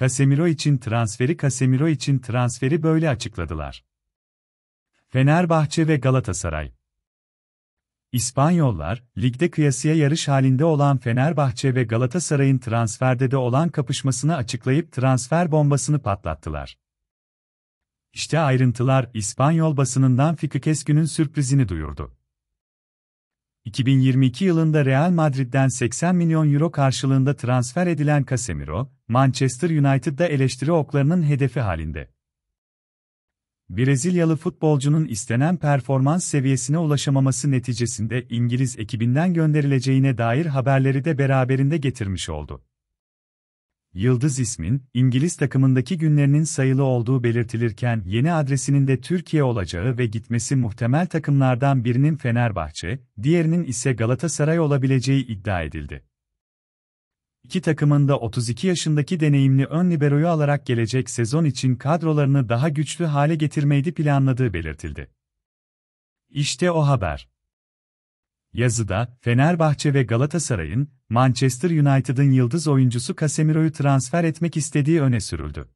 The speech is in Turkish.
Casemiro için transferi Casemiro için transferi böyle açıkladılar. Fenerbahçe ve Galatasaray İspanyollar, ligde kıyasıya yarış halinde olan Fenerbahçe ve Galatasaray'ın transferde de olan kapışmasını açıklayıp transfer bombasını patlattılar. İşte ayrıntılar İspanyol basınından Fikri Keskün'ün sürprizini duyurdu. 2022 yılında Real Madrid'den 80 milyon euro karşılığında transfer edilen Casemiro, Manchester United'da eleştiri oklarının hedefi halinde. Brezilyalı futbolcunun istenen performans seviyesine ulaşamaması neticesinde İngiliz ekibinden gönderileceğine dair haberleri de beraberinde getirmiş oldu. Yıldız ismin, İngiliz takımındaki günlerinin sayılı olduğu belirtilirken yeni adresinin de Türkiye olacağı ve gitmesi muhtemel takımlardan birinin Fenerbahçe, diğerinin ise Galatasaray olabileceği iddia edildi. İki takımın da 32 yaşındaki deneyimli ön liberoyu alarak gelecek sezon için kadrolarını daha güçlü hale getirmeydi planladığı belirtildi. İşte o haber. Yazıda, Fenerbahçe ve Galatasaray'ın, Manchester United'ın yıldız oyuncusu Casemiro'yu transfer etmek istediği öne sürüldü.